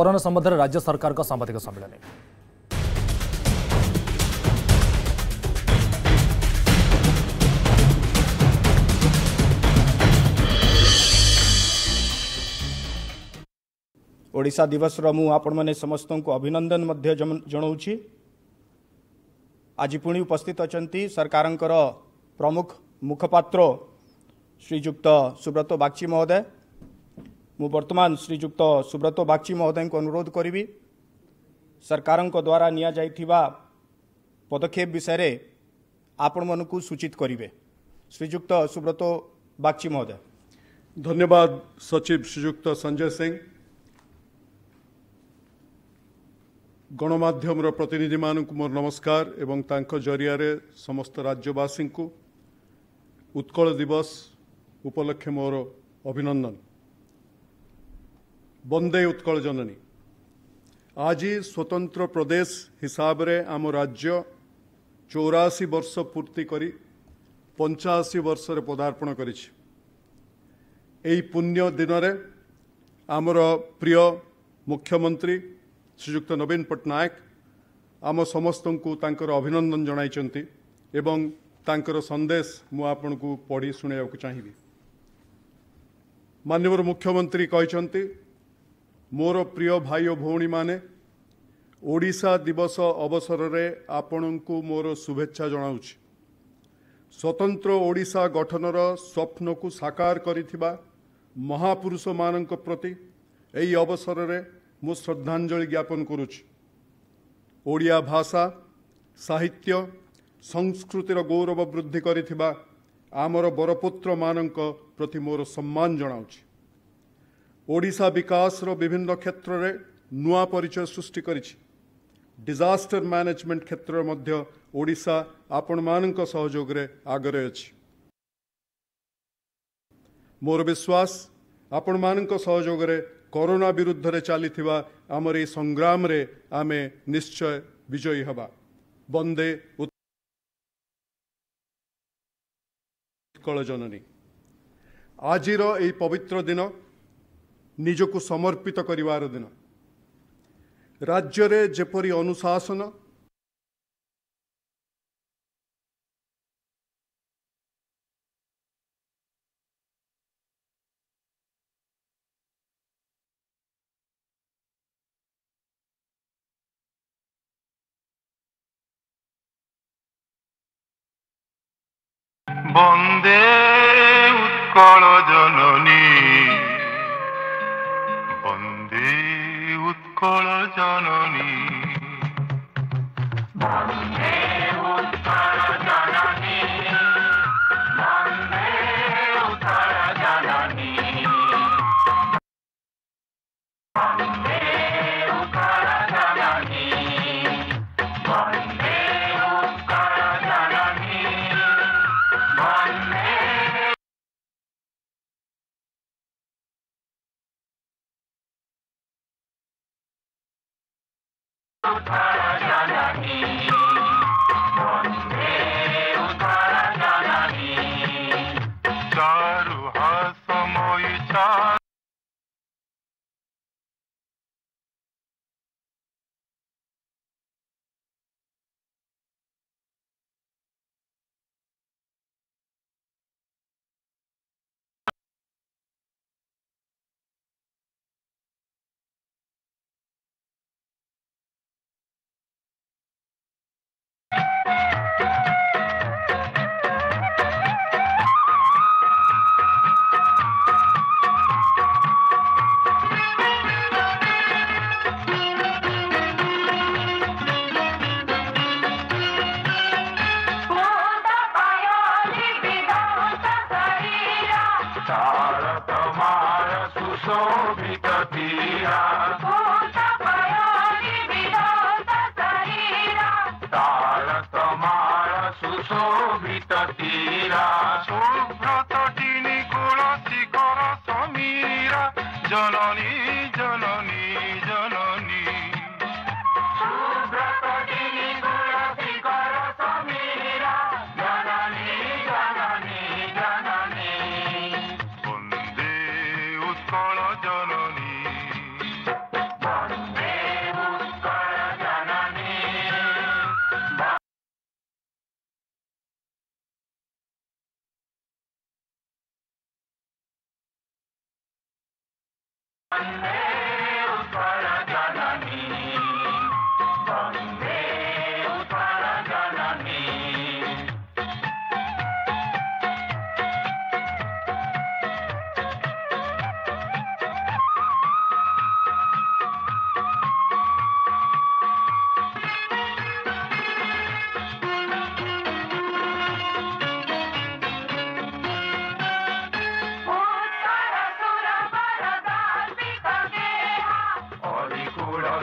corona ସମ୍ବନ୍ଧରେ ରାଜ୍ୟ ସରକାରଙ୍କ ସାମ୍ବାଦିକ ସମ୍ମିଳନୀ ଓଡ଼ିଶା ଦିବସର ମୁଁ ଆପଣମାନେ ସମସ୍ତଙ୍କୁ ଅଭିନନ୍ଦନ ମଧ୍ୟ ଜଣାଉଛି ଆଜି ପୁଣି ଉପସ୍ଥିତ ଅଛନ୍ତି ସରକାରଙ୍କର ପ୍ରମୁଖ ମୁଖପାତ୍ର ଶ୍ରୀଯୁକ୍ତ ସୁବ୍ରତ ବାଗ୍ଚି ମହୋଦୟ मु वर्तमान श्रीजुक्त सुब्रत बागची महोदय को अनुरोध करी सरकार द्वारा नि पदक्षेप विषय आपण मन को सूचित करेंगे श्रीजुक्त सुब्रत बागची महोदय धन्यवाद सचिव श्रीजुक्त संजय सिंह गणमाध्यम प्रतिनिधि मान मोर नमस्कार एवं जरिया समस्त राज्यवासी उत्कल दिवस उपलक्षे मोर अभिनंदन ବନ୍ଦେ ଉତ୍କଳ ଜନନୀ ଆଜି ସ୍ୱତନ୍ତ୍ର ପ୍ରଦେଶ ହିସାବରେ ଆମ ରାଜ୍ୟ ଚଉରାଅଶୀ ବର୍ଷ ପୂର୍ତ୍ତି କରି ପଞ୍ଚାଅଶୀ ବର୍ଷରେ ପଦାର୍ପଣ କରିଛି ଏହି ପୁଣ୍ୟ ଦିନରେ ଆମର ପ୍ରିୟ ମୁଖ୍ୟମନ୍ତ୍ରୀ ଶ୍ରୀଯୁକ୍ତ ନବୀନ ପଟ୍ଟନାୟକ ଆମ ସମସ୍ତଙ୍କୁ ତାଙ୍କର ଅଭିନନ୍ଦନ ଜଣାଇଛନ୍ତି ଏବଂ ତାଙ୍କର ସନ୍ଦେଶ ମୁଁ ଆପଣଙ୍କୁ ପଢ଼ି ଶୁଣାଇବାକୁ ଚାହିଁବି ମାନ୍ୟବର ମୁଖ୍ୟମନ୍ତ୍ରୀ କହିଛନ୍ତି ମୋର ପ୍ରିୟ ଭାଇ ଓ ଭଉଣୀମାନେ ଓଡ଼ିଶା ଦିବସ ଅବସରରେ ଆପଣଙ୍କୁ ମୋର ଶୁଭେଚ୍ଛା ଜଣାଉଛି ସ୍ୱତନ୍ତ୍ର ଓଡ଼ିଶା ଗଠନର ସ୍ୱପ୍ନକୁ ସାକାର କରିଥିବା ମହାପୁରୁଷମାନଙ୍କ ପ୍ରତି ଏହି ଅବସରରେ ମୁଁ ଶ୍ରଦ୍ଧାଞ୍ଜଳି ଜ୍ଞାପନ କରୁଛି ଓଡ଼ିଆ ଭାଷା ସାହିତ୍ୟ ସଂସ୍କୃତିର ଗୌରବ ବୃଦ୍ଧି କରିଥିବା ଆମର ବରପୁତ୍ରମାନଙ୍କ ପ୍ରତି ମୋର ସମ୍ମାନ ଜଣାଉଛି ଓଡ଼ିଶା ବିକାଶର ବିଭିନ୍ନ କ୍ଷେତ୍ରରେ ନୂଆ ପରିଚୟ ସୃଷ୍ଟି କରିଛି ଡିଜାଷ୍ଟର ମ୍ୟାନେଜମେଣ୍ଟ କ୍ଷେତ୍ରରେ ମଧ୍ୟ ଓଡ଼ିଶା ଆପଣମାନଙ୍କ ସହଯୋଗରେ ଆଗରେ ଅଛି ମୋର ବିଶ୍ୱାସ ଆପଣମାନଙ୍କ ସହଯୋଗରେ କରୋନା ବିରୁଦ୍ଧରେ ଚାଲିଥିବା ଆମର ଏହି ସଂଗ୍ରାମରେ ଆମେ ନିଶ୍ଚୟ ବିଜୟୀ ହେବା ବନ୍ଦେ ଉତ୍କଳ ଜନନୀ ଆଜିର ଏହି ପବିତ୍ର ଦିନ ନିଜକୁ ସମର୍ପିତ କରିବାର ଦିନ ରାଜ୍ୟରେ ଯେପରି ଅନୁଶାସନ ବନ୍ଦେ জননী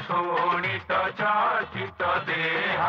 ಶೋಣಿತ ಶಾಸಿತ ದೇಹ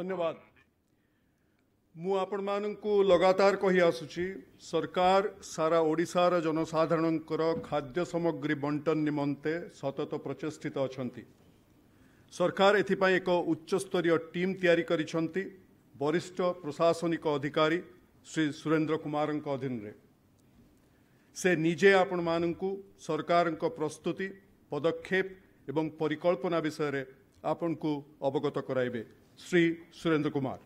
ଧନ୍ୟବାଦ ମୁଁ ଆପଣମାନଙ୍କୁ ଲଗାତାର କହିଆସୁଛି ସରକାର ସାରା ଓଡ଼ିଶାର ଜନସାଧାରଣଙ୍କର ଖାଦ୍ୟ ସାମଗ୍ରୀ ବଣ୍ଟନ ନିମନ୍ତେ ସତତ ପ୍ରଚେଷ୍ଟିତ ଅଛନ୍ତି ସରକାର ଏଥିପାଇଁ ଏକ ଉଚ୍ଚସ୍ତରୀୟ ଟିମ୍ ତିଆରି କରିଛନ୍ତି ବରିଷ୍ଠ ପ୍ରଶାସନିକ ଅଧିକାରୀ ଶ୍ରୀ ସୁରେନ୍ଦ୍ର କୁମାରଙ୍କ ଅଧୀନରେ ସେ ନିଜେ ଆପଣମାନଙ୍କୁ ସରକାରଙ୍କ ପ୍ରସ୍ତୁତି ପଦକ୍ଷେପ ଏବଂ ପରିକଳ୍ପନା ବିଷୟରେ को अवगत कराइबे श्री सुरेंद्र कुमार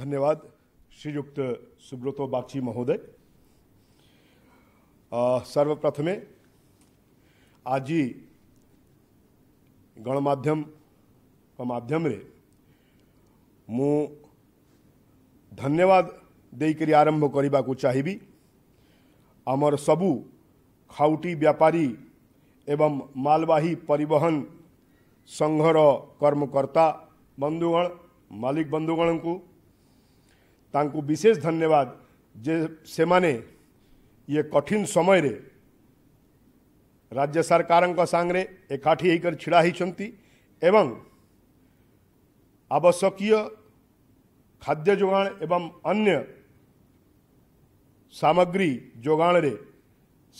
धन्यवाद श्रीयुक्त सुब्रत बागची महोदय सर्वप्रथमे आज गणमाध्यम माध्यम रे ମୁଁ ଧନ୍ୟବାଦ ଦେଇକରି ଆରମ୍ଭ କରିବାକୁ ଚାହିଁବି ଆମର ସବୁ ଖାଉଟି ବ୍ୟାପାରୀ ଏବଂ ମାଲବାହୀ ପରିବହନ ସଂଘର କର୍ମକର୍ତ୍ତା ବନ୍ଧୁଗଣ ମାଲିକ ବନ୍ଧୁଗଣଙ୍କୁ ତାଙ୍କୁ ବିଶେଷ ଧନ୍ୟବାଦ ଯେ ସେମାନେ ଇଏ କଠିନ ସମୟରେ ରାଜ୍ୟ ସରକାରଙ୍କ ସାଙ୍ଗରେ ଏକାଠି ହେଇକରି ଛିଡ଼ା ହେଇଛନ୍ତି ଏବଂ ଆବଶ୍ୟକୀୟ खाद्य जोगाण एवं अन्य सामग्री रे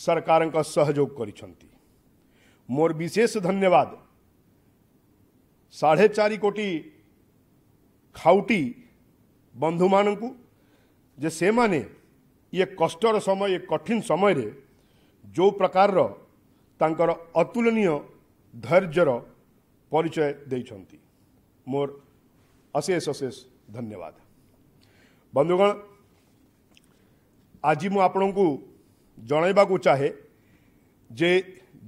सरकार सहयोग कर मोर विशेष धन्यवाद साढ़े चार कोटी खाउटी बंधु मानू जे से माने ये कष्टर समय ये कठिन समय रे जो प्रकार तांकर अतुलनीय धैर्यर परिचय मोर अशेष अशेष धन्यवाद बंधुगण आज मु जनवा चाहे जे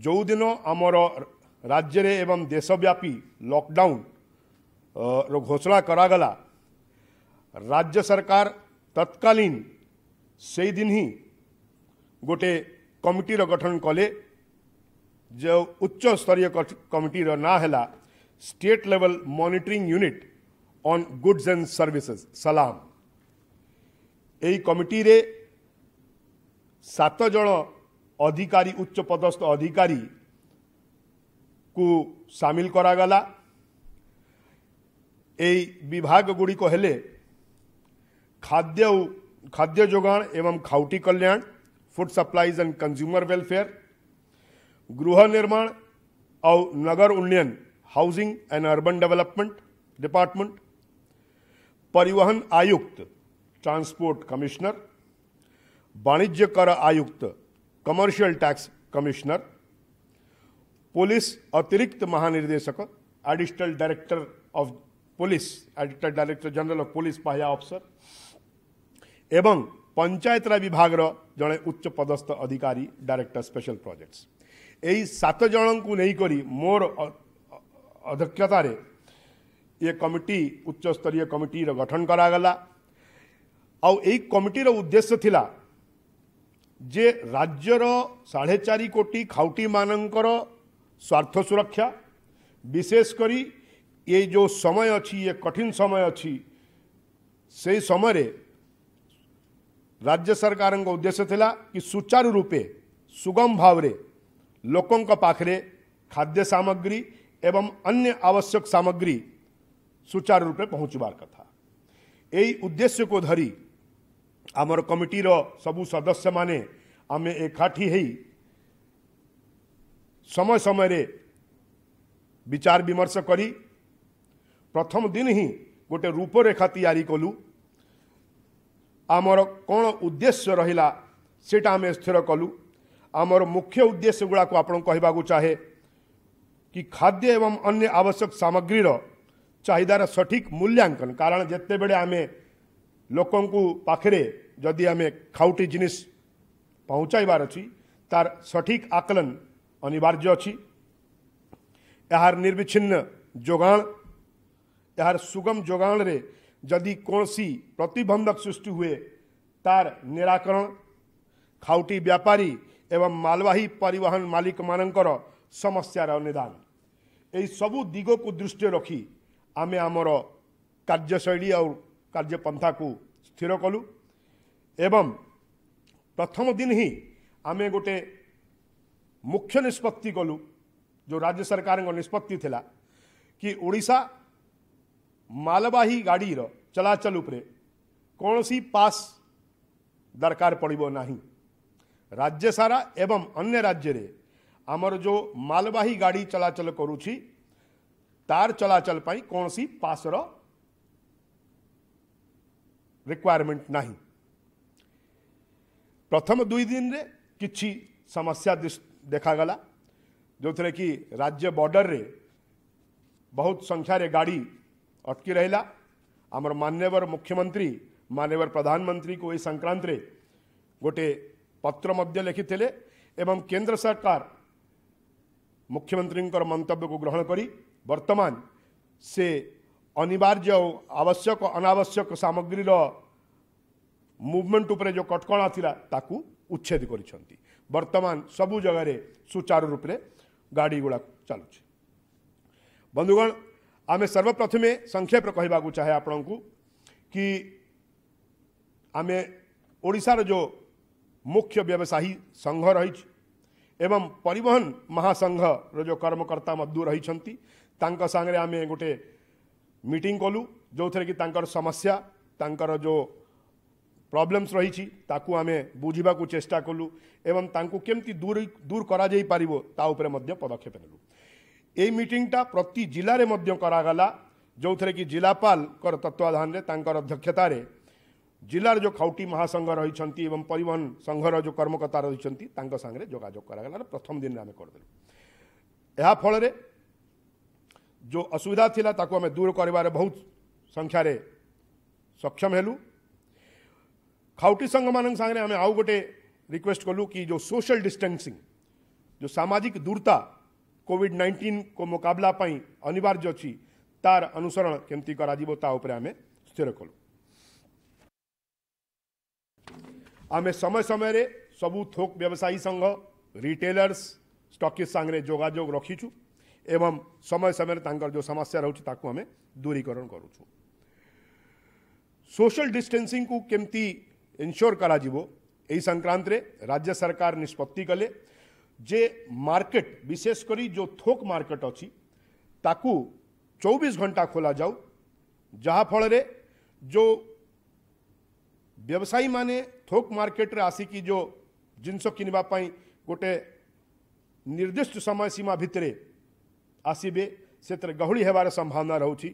जो दिन आमर राज्य एवं देशव्यापी लॉकडाउन रो घोषणा करागला राज्य सरकार तत्कालीन से दिन ही गोटे कमिटीर गठन कले जो उच्च स्तरीय कमिटीर ना है state level monitoring unit on goods and services सलाम यही कमिटी रे सतज अधिकारी उच्च पदस्थ अधिकारी को सामिल करागला विभाग गुड़िक खाद्य खाद्य जोगाण एवं खाउटी कल्याण food supplies and consumer welfare गृह निर्माण और नगर उन्नयन housing and urban development department परिवहन आयुक्त ट्रांसपोर्ट कमिश्नर वाणिज्य कर आयुक्त कमर्शियल टैक्स कमिश्नर पुलिस अतिरिक्त महानिर्देशक additional director of police additional director general of police पहिया अफसर एवं पंचायत राज विभाग जड़े उच्च पदस्थ अधिकारी डायरेक्टर स्पेशल प्रोजेक्ट्स यही सात जन को लेकर मोर अध्यक्षतार ये कमिटी उच्च स्तरीय कमिटीर गठन करागला ଆଉ ଏଇ କମିଟିର ଉଦ୍ଦେଶ୍ୟ ଥିଲା ଯେ ରାଜ୍ୟର ସାଢ଼େ ଚାରି କୋଟି ଖାଉଟିମାନଙ୍କର ସ୍ୱାର୍ଥ ସୁରକ୍ଷା ବିଶେଷ କରି ଏ ଯେଉଁ ସମୟ ଅଛି ଏ କଠିନ ସମୟ ଅଛି ସେଇ ସମୟରେ ରାଜ୍ୟ ସରକାରଙ୍କ ଉଦ୍ଦେଶ୍ୟ ଥିଲା କି ସୁଚାରୁ ରୂପେ ସୁଗମ ଭାବରେ ଲୋକଙ୍କ ପାଖରେ ଖାଦ୍ୟ ସାମଗ୍ରୀ ଏବଂ ଅନ୍ୟ ଆବଶ୍ୟକ ସାମଗ୍ରୀ सुचारू रूप पहुँचवार कथा यही उद्देश्य को धरी आम कमिटी सब सदस्य माने आम एकाठी हो समय समय रे विचार विमर्श करी प्रथम दिन ही गोटे रूपरेखा तैयारी कलु आमर कौन उद्देश्य रहिला सेटा आम स्थिर कलु आमर मुख्य उद्देश्य गुड़ाक आप चाहे कि खाद्य एवं अन्य आवश्यक सामग्री रो चाहिदार सठिक मूल्यांकन कारण जिते बड़े आम लोकों को पाखरे जदि आमे खाउटी जिनिस पहुंचाइबार अच्छी तार सठिक आकलन अनिवार्य अच्छी यार निर्विच्छिन्न जोगाण यार सुगम जोगाण रे जदि कोनसी प्रतिबंधक सृष्टि हुए तार निराकरण खाउटी व्यापारी एवं मालवाही परिवहन मालिक मानकर समस्या निदान यही सबू दिग को दृष्टि रखी ଆମେ ଆମର କାର୍ଯ୍ୟଶୈଳୀ ଆଉ କାର୍ଯ୍ୟପନ୍ଥାକୁ ସ୍ଥିର କଲୁ ଏବଂ ପ୍ରଥମ ଦିନ ହିଁ ଆମେ ଗୋଟେ ମୁଖ୍ୟ ନିଷ୍ପତ୍ତି କଲୁ ଯେଉଁ ରାଜ୍ୟ ସରକାରଙ୍କ ନିଷ୍ପତ୍ତି ଥିଲା କି ଓଡ଼ିଶା ମାଲବାହୀ ଗାଡ଼ିର ଚଳାଚଳ ଉପରେ କୌଣସି ପାସ୍ ଦରକାର ପଡ଼ିବ ନାହିଁ ରାଜ୍ୟ ସାରା ଏବଂ ଅନ୍ୟ ରାଜ୍ୟରେ ଆମର ଯେଉଁ ମାଲବାହୀ ଗାଡ଼ି ଚଳାଚଳ କରୁଛି तार चलाचल कौन सी पास रिक्वायरमेंट ना प्रथम दुई दिन रे कि समस्या देखागला जो थे कि राज्य बॉर्डर रे बहुत संख्या रे गाड़ी अटकी रहा आम मान्यवर मुख्यमंत्री मान्यवर प्रधानमंत्री को ये संक्रांत रे गोटे पत्र लिखी एवं केंद्र सरकार मुख्यमंत्री मंतव्य को ग्रहण करी वर्तमान से अनिवार्य आवश्यक अनावश्यक सामग्री मुवमेंट जो कटकणा था उच्छेद वर्तमान सबु जगह सुचारू रूप से गाड़ी गुड़ाक चलु बंधुगण आम सर्वप्रथमे संक्षेप कह चाहे आपण को कि आम ओडार जो मुख्य व्यवसायी संघ रही परिवहन महासंघ रो कर्मकर्ता मधु रही ତାଙ୍କ ସାଙ୍ଗରେ ଆମେ ଗୋଟେ ମିଟିଂ କଲୁ ଯେଉଁଥିରେ କି ତାଙ୍କର ସମସ୍ୟା ତାଙ୍କର ଯେଉଁ ପ୍ରୋବ୍ଲେମ୍ସ ରହିଛି ତାକୁ ଆମେ ବୁଝିବାକୁ ଚେଷ୍ଟା କଲୁ ଏବଂ ତାଙ୍କୁ କେମିତି ଦୂର ଦୂର କରାଯାଇପାରିବ ତା ଉପରେ ମଧ୍ୟ ପଦକ୍ଷେପ ନେଲୁ ଏହି ମିଟିଂଟା ପ୍ରତି ଜିଲ୍ଲାରେ ମଧ୍ୟ କରାଗଲା ଯେଉଁଥିରେ କି ଜିଲ୍ଲାପାଳଙ୍କର ତତ୍ତ୍ୱାବଧାନରେ ତାଙ୍କର ଅଧ୍ୟକ୍ଷତାରେ ଜିଲ୍ଲାର ଯେଉଁ ଖାଉଟି ମହାସଂଘ ରହିଛନ୍ତି ଏବଂ ପରିବହନ ସଂଘର ଯେଉଁ କର୍ମକର୍ତ୍ତା ରହିଛନ୍ତି ତାଙ୍କ ସାଙ୍ଗରେ ଯୋଗାଯୋଗ କରାଗଲା ପ୍ରଥମ ଦିନରେ ଆମେ କରିଦେଲୁ ଏହାଫଳରେ जो असुविधा थी ताको हमें दूर कर बहुत संख्या रे सक्षम हेलु खाउटी संघ मान संगे हमें आउ गोटे रिक्वेस्ट करलु कि जो सोशल डिस्टेंसिंग जो सामाजिक दूरता कोविड नाइंटीन को मुकाबला पई अनिवार्य अच्छी तार अनुसरण केमती करा जीवो ता ऊपर हमें स्थिर कलु हमें समय समय रे सबू थोक व्यवसायी संघ रिटेलर्स स्टॉकिस्ट संगे जोगाजोग रखीछू एवं समय समय जो समस्या रोचे आम दूरीकरण करुचु सोशल डिस्टेंसिंग को केमती इनश्योर कर संक्रांत राज्य सरकार निष्पत्ति कले जे मार्केट विशेष करी जो थोक मार्केट अच्छी ताकू 24 घंटा खोल जाऊ जहाँफल जो व्यवसायी माने थोक मार्केट रे आसी की जो जिनस किनवाई गोटे निर्दिष्ट समय सीमा भितर ଆସିବେ ସେଥିରେ ଗହଳି ହେବାର ସମ୍ଭାବନା ରହୁଛି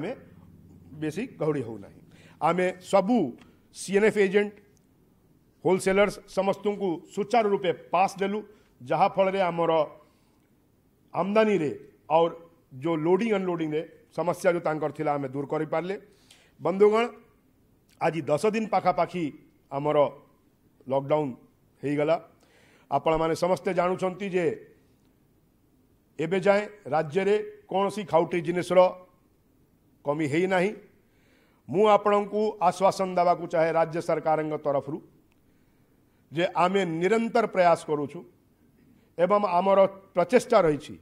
ଆମେ ବେଶୀ ଗହଳି ହେଉନାହିଁ ଆମେ ସବୁ ସିଏନ୍ଏଫ୍ ଏଜେଣ୍ଟ ହୋଲସେଲର୍ସ ସମସ୍ତଙ୍କୁ ସୁଚାରୁ ରୂପେ ପାସ୍ ଦେଲୁ ଯାହାଫଳରେ ଆମର आमदानी रे और जो लोडिंग अनलोडिंग रे समस्या जो तांकर थिला हमें दूर कर पारे बंधुगण आज दस दिन पखापाखी आमर लकडाउन हो गला आपण मैंने समस्ते जाणुंट जे एबे जाए राज्य रे कौन सी खाउटी जिनसर कमी है ना मु आपण को आश्वासन देवाक चाहे राज्य सरकार तरफ जे आमे निरंतर प्रयास करूँ এবম আমরো প্রচেষ্টা রইছি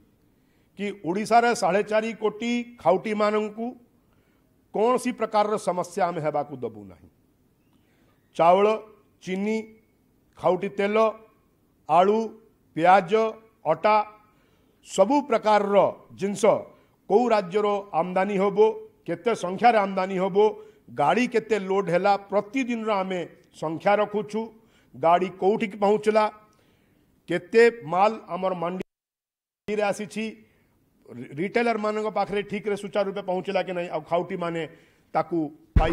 কি ওড়িশার 4.5 কোটি খাওটি মানونکو কোনসি প্রকারৰ সমস্যা আমি হেবাକୁ দবউ নাহি চাউল চিনি খাওটি তেল আড়ু পিয়াজ আটা সবু প্রকারৰ জিনস কো ৰাজ্যৰ আমদানী হবো কতে সংখ্যাৰ আমদানী হবো গাড়ী কতে লোড হেলা প্ৰতিদিনৰ আমি সংখ্যা ৰখুচু গাড়ী কোটিক পহুচলা केते माल आमर मंडी आसी रिटेलर मानक ठीक रे सुचारू रूपे पहुँचला कि नहीं खाउटी माने ताकू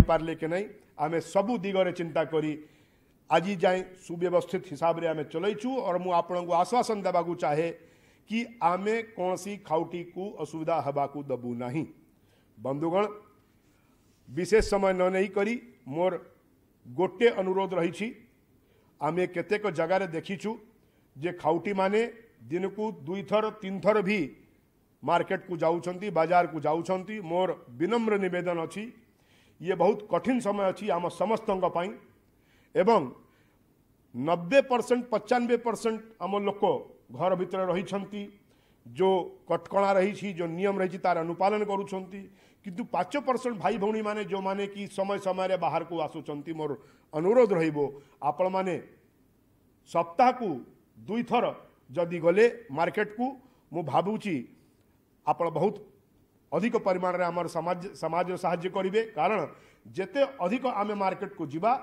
पारले कि नहीं आम सब दिगरे चिंता करी आज जाए सुव्यवस्थित हिसाब से आम चलु और मु आपण को आश्वासन देवाक चाहे कि आमे कौन खाउटी को असुविधा हवा को दबू ना बंधुगण विशेष समय न नहीं करी मोर गोटे अनुरोध रही आम केतेक जगार देखीछू जे खाउटी माने दिन को दुईथर तीन थर भी मार्केट को जाऊँ बाजार को जाऊँ मोर विनम्र नवेदन अच्छी ये बहुत कठिन समय अच्छी आम समस्त एवं नब्बे परसेंट पचानबे परसेंट आम लोक घर भितर रही जो कटक रही जो नियम रही तार अनुपालन करूँच पांच परसेंट भाई भौणी मैंने जो मैंने कि समय समय बाहर को आसुँच मोर अनुरोध रपण मैने सप्ताह को दुईथर जदि गले मार्केट को मु भावी आप बहुत अधिक परिमाण में आम समाज समाज साय करेंगे कारण जिते अधिक आम मार्केट को जीवा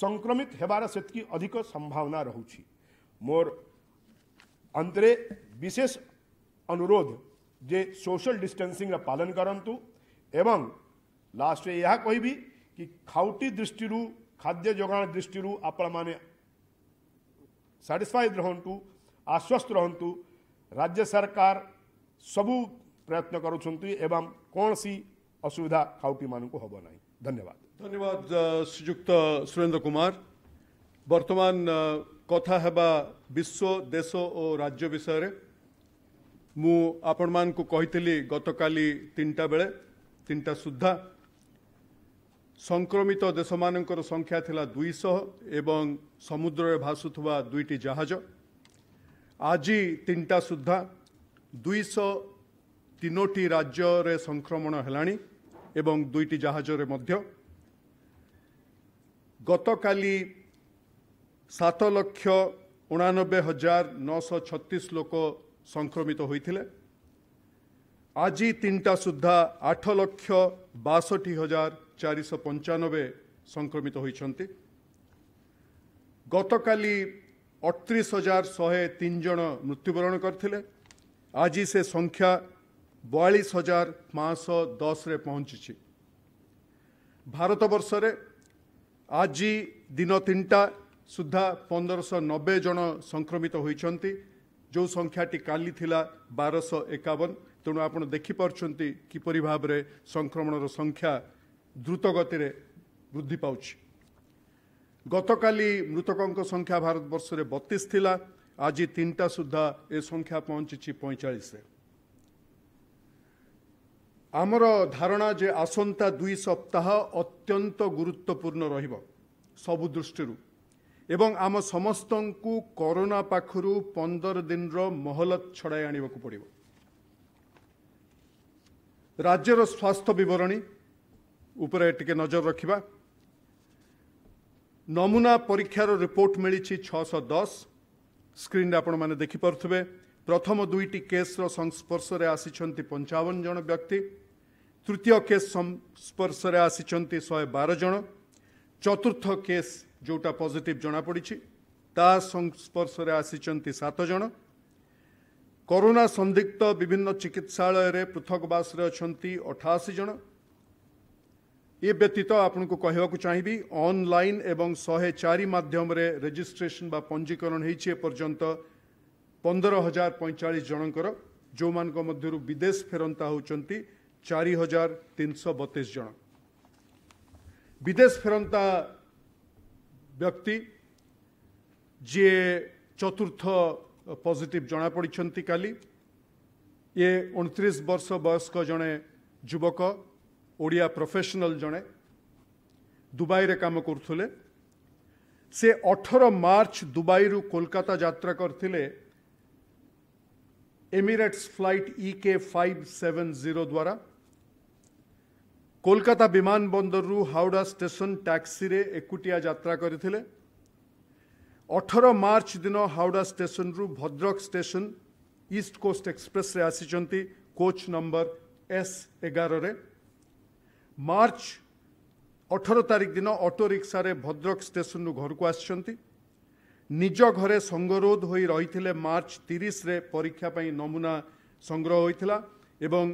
संक्रमित होवार से अधिक संभावना रोचे मोर अंतरे विशेष अनुरोध जे सोशल डिस्टेंसिंग रा पालन करूँ एवं लास्ट यह कह कि खाउटी दृष्टि खाद्य जोगाण दृष्टि आपण मैंने ಸ್ಯಾಟಿಸ್ಫೈಡ್ ರಹಂತು ଆଶ୍ୱସ୍ତ ରହନ୍ତୁ ରାଜ୍ୟ ସରକାର ସବୁ ପ୍ରୟତ୍ନ କରୁଛନ୍ତି ଏବଂ କୌଣସି ଅସୁବିଧା ଖାଉଟିମାନଙ୍କୁ ହେବ ନାହିଁ ଧନ୍ୟବାଦ ଧନ୍ୟବାଦ ଶ୍ରୀଯୁକ୍ତ ସୁରେନ୍ଦ୍ର କୁମାର ବର୍ତ୍ତମାନ କଥା ହେବା ବିଶ୍ୱ ଦେଶ ଓ ରାଜ୍ୟ ବିଷୟରେ ମୁଁ ଆପଣମାନଙ୍କୁ କହିଥିଲି ଗତକାଲି ତିନିଟା ବେଳେ ତିନିଟା ସୁଦ୍ଧା ସଂକ୍ରମିତ ଦେଶମାନଙ୍କର ସଂଖ୍ୟା ଥିଲା ଦୁଇଶହ ଏବଂ ସମୁଦ୍ରରେ ଭାସୁଥିବା ଦୁଇଟି ଜାହାଜ ଆଜି ତିନିଟା ସୁଦ୍ଧା ଦୁଇଶହ ତିନୋଟି ରାଜ୍ୟରେ ସଂକ୍ରମଣ ହେଲାଣି ଏବଂ ଦୁଇଟି ଜାହାଜରେ ମଧ୍ୟ ଗତକାଲି ସାତ ଲକ୍ଷ ଅଣାନବେ ହଜାର ନଅଶହ ଛତିଶ ଲୋକ ସଂକ୍ରମିତ ହୋଇଥିଲେ ଆଜି ତିନିଟା ସୁଦ୍ଧା ଆଠ ଲକ୍ଷ ବାଷଠି ହଜାର ଚାରିଶହ ପଞ୍ଚାନବେ ସଂକ୍ରମିତ ହୋଇଛନ୍ତି ଗତକାଲି ଅଠତିରିଶ ହଜାର ଶହେ ତିନି ଜଣ ମୃତ୍ୟୁବରଣ କରିଥିଲେ ଆଜି ସେ ସଂଖ୍ୟା ବୟାଳିଶ ହଜାର ପାଞ୍ଚଶହ ଦଶରେ ପହଞ୍ଚିଛି ଭାରତବର୍ଷରେ ଆଜି ଦିନ ତିନିଟା ସୁଦ୍ଧା ପନ୍ଦରଶହ ନବେ ଜଣ ସଂକ୍ରମିତ ହୋଇଛନ୍ତି ଯେଉଁ ସଂଖ୍ୟାଟି କାଲି ଥିଲା ବାରଶହ ଏକାବନ ତେଣୁ ଆପଣ ଦେଖିପାରୁଛନ୍ତି କିପରି ଭାବରେ ସଂକ୍ରମଣର ସଂଖ୍ୟା ଦ୍ରୁତଗତିରେ ବୃଦ୍ଧି ପାଉଛି ଗତକାଲି ମୃତକଙ୍କ ସଂଖ୍ୟା ଭାରତବର୍ଷରେ ବତିଶ ଥିଲା ଆଜି ତିନିଟା ସୁଦ୍ଧା ଏ ସଂଖ୍ୟା ପହଞ୍ଚିଛି ପଇଁଚାଳିଶରେ ଆମର ଧାରଣା ଯେ ଆସନ୍ତା ଦୁଇ ସପ୍ତାହ ଅତ୍ୟନ୍ତ ଗୁରୁତ୍ୱପୂର୍ଣ୍ଣ ରହିବ ସବୁ ଦୃଷ୍ଟିରୁ ଏବଂ ଆମ ସମସ୍ତଙ୍କୁ କରୋନା ପାଖରୁ ପନ୍ଦର ଦିନର ମହଲତ ଛଡ଼ାଇ ଆଣିବାକୁ ପଡ଼ିବ ରାଜ୍ୟର ସ୍ୱାସ୍ଥ୍ୟ ବିବରଣୀ ଉପରେ ଟିକେ ନଜର ରଖିବା ନମୁନା ପରୀକ୍ଷାର ରିପୋର୍ଟ ମିଳିଛି ଛଅଶହ ଦଶ ସ୍କ୍ରିନ୍ରେ ଆପଣମାନେ ଦେଖିପାରୁଥିବେ ପ୍ରଥମ ଦୁଇଟି କେସ୍ର ସଂସ୍ପର୍ଶରେ ଆସିଛନ୍ତି ପଞ୍ଚାବନ ଜଣ ବ୍ୟକ୍ତି ତୃତୀୟ କେସ୍ ସଂସ୍ପର୍ଶରେ ଆସିଛନ୍ତି ଶହେ ବାର ଜଣ ଚତୁର୍ଥ କେସ୍ ଯେଉଁଟା ପଜିଟିଭ୍ ଜଣାପଡ଼ିଛି ତା ସଂସ୍ପର୍ଶରେ ଆସିଛନ୍ତି ସାତ ଜଣ କରୋନା ସନ୍ଦିଗ୍ଧ ବିଭିନ୍ନ ଚିକିତ୍ସାଳୟରେ ପୃଥକବାସରେ ଅଛନ୍ତି ଅଠାଅଶୀ ଜଣ ये व्यतीत आपको चाहिए अनलाइन एवं शहे चारिम रेजिट्रेसन पंजीकरण होपर्यंत पंदर हजार पैंचाश जनकर जो मानक विदेश फेरता हो चार हजार तीन सौ बतीस जन विदेश फेरता व्यक्ति जे चतुर्थ पजिट जनापड़ी काली ये उन्तीस वर्ष वयस्क जड़े युवक ଓଡ଼ିଆ ପ୍ରଫେସନାଲ୍ ଜଣେ ଦୁବାଇରେ କାମ କରୁଥିଲେ ସେ ଅଠର ମାର୍ଚ୍ଚ ଦୁବାଇରୁ କୋଲକାତା ଯାତ୍ରା କରିଥିଲେ Emirates flight E K five seven zero ଦ୍ୱାରା କୋଲକାତା ବିମାନ ବନ୍ଦରରୁ ହାଓଡ଼ା ଷ୍ଟେସନ ଟ୍ୟାକ୍ସିରେ ଏକୁଟିଆ ଯାତ୍ରା କରିଥିଲେ ଅଠର ମାର୍ଚ୍ଚ ଦିନ ହାଓଡ଼ା ଷ୍ଟେସନରୁ ଭଦ୍ରକ ଷ୍ଟେସନ ଇଷ୍ଟ କୋଷ୍ଟ ଏକ୍ସପ୍ରେସରେ ଆସିଛନ୍ତି କୋଚ୍ ନମ୍ବର ଏସ୍ ଏଗାରରେ ମାର୍ଚ୍ଚ ଅଠର ତାରିଖ ଦିନ ଅଟୋ ରିକ୍ସାରେ ଭଦ୍ରକ ଷ୍ଟେସନରୁ ଘରକୁ ଆସିଛନ୍ତି ନିଜ ଘରେ ସଙ୍ଗରୋଧ ହୋଇ ରହିଥିଲେ ମାର୍ଚ୍ଚ ତିରିଶରେ ପରୀକ୍ଷା ପାଇଁ ନମୁନା ସଂଗ୍ରହ ହୋଇଥିଲା ଏବଂ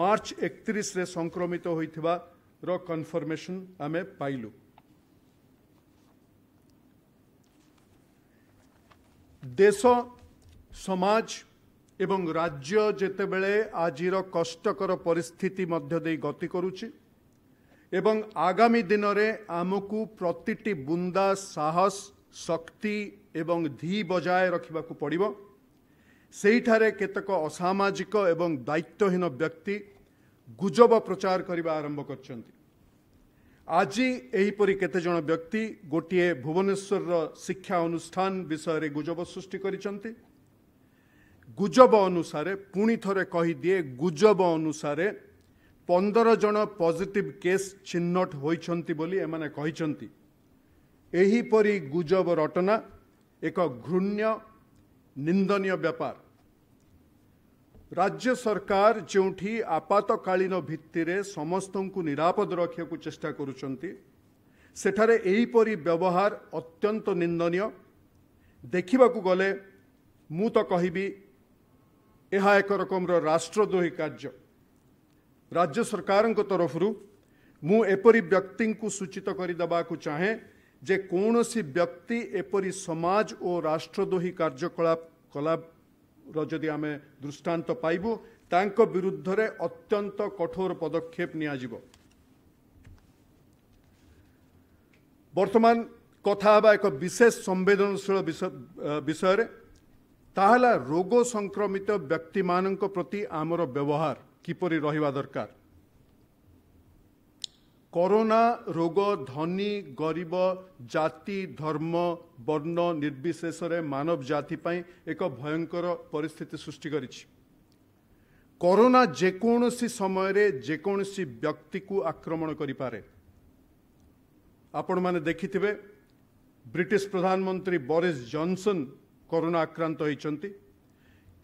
ମାର୍ଚ୍ଚ ଏକତିରିଶରେ ସଂକ୍ରମିତ ହୋଇଥିବାର କନଫର୍ମେସନ୍ ଆମେ ପାଇଲୁ ଦେଶ ସମାଜ ଏବଂ ରାଜ୍ୟ ଯେତେବେଳେ ଆଜିର କଷ୍ଟକର ପରିସ୍ଥିତି ମଧ୍ୟ ଦେଇ ଗତି କରୁଛି ଏବଂ ଆଗାମୀ ଦିନରେ ଆମକୁ ପ୍ରତିଟି ବୁନ୍ଦା ସାହସ ଶକ୍ତି ଏବଂ ଧି ବଜାୟ ରଖିବାକୁ ପଡ଼ିବ ସେଇଠାରେ କେତେକ ଅସାମାଜିକ ଏବଂ ଦାୟିତ୍ୱହୀନ ବ୍ୟକ୍ତି ଗୁଜବ ପ୍ରଚାର କରିବା ଆରମ୍ଭ କରିଛନ୍ତି ଆଜି ଏହିପରି କେତେଜଣ ବ୍ୟକ୍ତି ଗୋଟିଏ ଭୁବନେଶ୍ୱରର ଶିକ୍ଷା ଅନୁଷ୍ଠାନ ବିଷୟରେ ଗୁଜବ ସୃଷ୍ଟି କରିଛନ୍ତି ଗୁଜବ ଅନୁସାରେ ପୁଣି ଥରେ କହିଦିଏ ଗୁଜବ ଅନୁସାରେ ପନ୍ଦର ଜଣ ପଜିଟିଭ୍ କେସ୍ ଚିହ୍ନଟ ହୋଇଛନ୍ତି ବୋଲି ଏମାନେ କହିଛନ୍ତି ଏହିପରି ଗୁଜବ ରଟନା ଏକ ଘୃଣ୍ୟ ନିନ୍ଦନୀୟ ବ୍ୟାପାର ରାଜ୍ୟ ସରକାର ଯେଉଁଠି ଆପାତକାଳୀନ ଭିତ୍ତିରେ ସମସ୍ତଙ୍କୁ ନିରାପଦ ରଖିବାକୁ ଚେଷ୍ଟା କରୁଛନ୍ତି ସେଠାରେ ଏହିପରି ବ୍ୟବହାର ଅତ୍ୟନ୍ତ ନିନ୍ଦନୀୟ ଦେଖିବାକୁ ଗଲେ ମୁଁ ତ କହିବି ଏହା ଏକ ରକମର ରାଷ୍ଟ୍ରଦ୍ରୋହୀ କାର୍ଯ୍ୟ ରାଜ୍ୟ ସରକାରଙ୍କ ତରଫରୁ ମୁଁ ଏପରି ବ୍ୟକ୍ତିଙ୍କୁ ସୂଚିତ କରିଦେବାକୁ ଚାହେଁ ଯେ କୌଣସି ବ୍ୟକ୍ତି ଏପରି ସମାଜ ଓ ରାଷ୍ଟ୍ରଦ୍ରୋହୀ କାର୍ଯ୍ୟକଳାପ କଲାର ଯଦି ଆମେ ଦୃଷ୍ଟାନ୍ତ ପାଇବୁ ତାଙ୍କ ବିରୁଦ୍ଧରେ ଅତ୍ୟନ୍ତ କଠୋର ପଦକ୍ଷେପ ନିଆଯିବ ବର୍ତ୍ତମାନ କଥା ହେବା ଏକ ବିଶେଷ ସମ୍ବେଦନଶୀଳ ବିଷୟରେ ତାହା ହେଲା ରୋଗ ସଂକ୍ରମିତ ବ୍ୟକ୍ତିମାନଙ୍କ ପ୍ରତି ଆମର ବ୍ୟବହାର କିପରି ରହିବା ଦରକାର କରୋନା ରୋଗ ଧନୀ ଗରିବ ଜାତି ଧର୍ମ ବର୍ଣ୍ଣ ନିର୍ବିଶେଷରେ ମାନବ ଜାତି ପାଇଁ ଏକ ଭୟଙ୍କର ପରିସ୍ଥିତି ସୃଷ୍ଟି କରିଛି କରୋନା ଯେକୌଣସି ସମୟରେ ଯେକୌଣସି ବ୍ୟକ୍ତିକୁ ଆକ୍ରମଣ କରିପାରେ ଆପଣମାନେ ଦେଖିଥିବେ ବ୍ରିଟିଶ ପ୍ରଧାନମନ୍ତ୍ରୀ ବରିସ୍ ଜନ୍ସନ୍ କରୋନା ଆକ୍ରାନ୍ତ ହୋଇଛନ୍ତି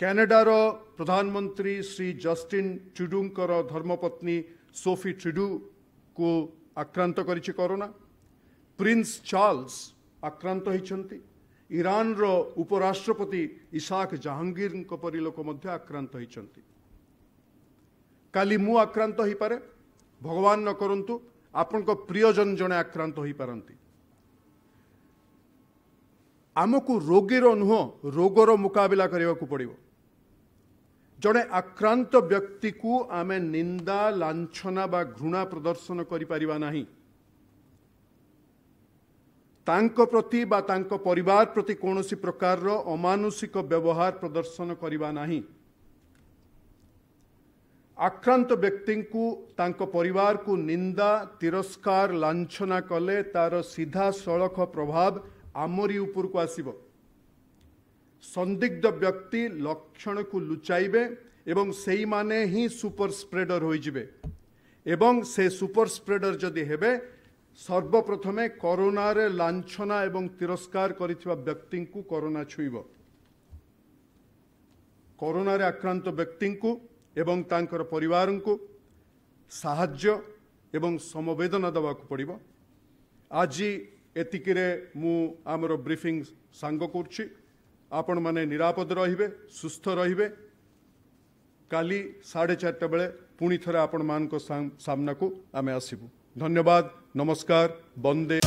କାନାଡ଼ାର ପ୍ରଧାନମନ୍ତ୍ରୀ ଶ୍ରୀ ଜଷ୍ଟିନ୍ ଟ୍ରିଡୁଙ୍କର ଧର୍ମପତ୍ନୀ ସୋଫି ଟ୍ରିଡୁଙ୍କୁ ଆକ୍ରାନ୍ତ କରିଛି କରୋନା ପ୍ରିନ୍ସ ଚାର୍ଲସ୍ ଆକ୍ରାନ୍ତ ହୋଇଛନ୍ତି ଇରାନର ଉପରାଷ୍ଟ୍ରପତି ଇସାକ ଜାହାଙ୍ଗୀରଙ୍କ ପରି ଲୋକ ମଧ୍ୟ ଆକ୍ରାନ୍ତ ହୋଇଛନ୍ତି କାଲି ମୁଁ ଆକ୍ରାନ୍ତ ହୋଇପାରେ ଭଗବାନ ନ କରନ୍ତୁ ଆପଣଙ୍କ ପ୍ରିୟଜନ ଜଣେ ଆକ୍ରାନ୍ତ ହୋଇପାରନ୍ତି ଆମକୁ ରୋଗୀର ନୁହଁ ରୋଗର ମୁକାବିଲା କରିବାକୁ ପଡ଼ିବ ଜଣେ ଆକ୍ରାନ୍ତ ବ୍ୟକ୍ତିକୁ ଆମେ ନିନ୍ଦା ଲାଞ୍ଛନା ବା ଘୃଣା ପ୍ରଦର୍ଶନ କରିପାରିବା ନାହିଁ ତାଙ୍କ ପ୍ରତି ବା ତାଙ୍କ ପରିବାର ପ୍ରତି କୌଣସି ପ୍ରକାରର ଅମାନୁଷିକ ବ୍ୟବହାର ପ୍ରଦର୍ଶନ କରିବା ନାହିଁ ଆକ୍ରାନ୍ତ ବ୍ୟକ୍ତିଙ୍କୁ ତାଙ୍କ ପରିବାରକୁ ନିନ୍ଦା ତିରସ୍କାର ଲାଞ୍ଛନା କଲେ ତାର ସିଧାସଳଖ ପ୍ରଭାବ ଆମରି ଉପରକୁ ଆସିବ ସନ୍ଦିଗ୍ଧ ବ୍ୟକ୍ତି ଲକ୍ଷଣକୁ ଲୁଚାଇବେ ଏବଂ ସେଇମାନେ ହିଁ ସୁପର ସ୍ପ୍ରେଡର ହୋଇଯିବେ ଏବଂ ସେ ସୁପର ସ୍ପ୍ରେଡର ଯଦି ହେବେ ସର୍ବପ୍ରଥମେ କରୋନାରେ ଲାଞ୍ଛନା ଏବଂ ତିରସ୍କାର କରିଥିବା ବ୍ୟକ୍ତିଙ୍କୁ କରୋନା ଛୁଇଁବ କରୋନାରେ ଆକ୍ରାନ୍ତ ବ୍ୟକ୍ତିଙ୍କୁ ଏବଂ ତାଙ୍କର ପରିବାରଙ୍କୁ ସାହାଯ୍ୟ ଏବଂ ସମବେଦନା ଦେବାକୁ ପଡ଼ିବ ଆଜି ଏତିକିରେ ମୁଁ ଆମର ବ୍ରିଫିଂ ସାଙ୍ଗ କରୁଛି आपण मैंने निरापद रे सुस्थ रे का साढ़े चार बेले पुणी थे आपण मानक सामना को आम आसबू धन्यवाद नमस्कार बंदे